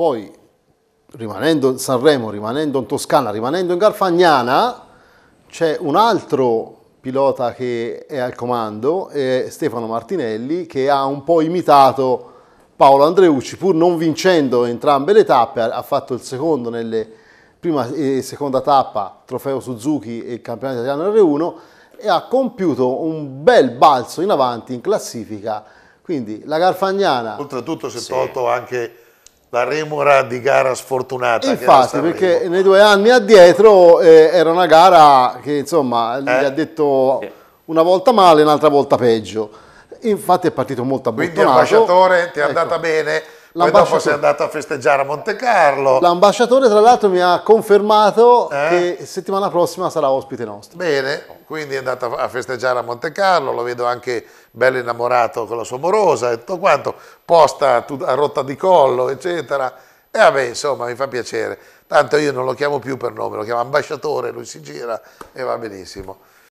Poi, rimanendo in Sanremo, rimanendo in Toscana, rimanendo in Garfagnana, c'è un altro pilota che è al comando, è Stefano Martinelli, che ha un po' imitato Paolo Andreucci, pur non vincendo entrambe le tappe, ha fatto il secondo nelle prima e seconda tappa, Trofeo Suzuki e il campionato italiano R1, e ha compiuto un bel balzo in avanti in classifica. Quindi la Garfagnana... Oltretutto si è tolto sì. anche la remora di gara sfortunata. Infatti, perché nei due anni addietro eh, era una gara che insomma eh? gli ha detto una volta male, un'altra volta peggio. Infatti è partito molto abbastanza. Quindi il ti è ecco. andata bene poi dopo sei andato a festeggiare a Monte Carlo. L'ambasciatore tra l'altro mi ha confermato eh? che settimana prossima sarà ospite nostro. Bene, quindi è andato a festeggiare a Monte Carlo, lo vedo anche bello innamorato con la sua morosa e tutto quanto, posta a rotta di collo, eccetera. E vabbè, insomma, mi fa piacere. Tanto io non lo chiamo più per nome, lo chiamo ambasciatore, lui si gira e va benissimo.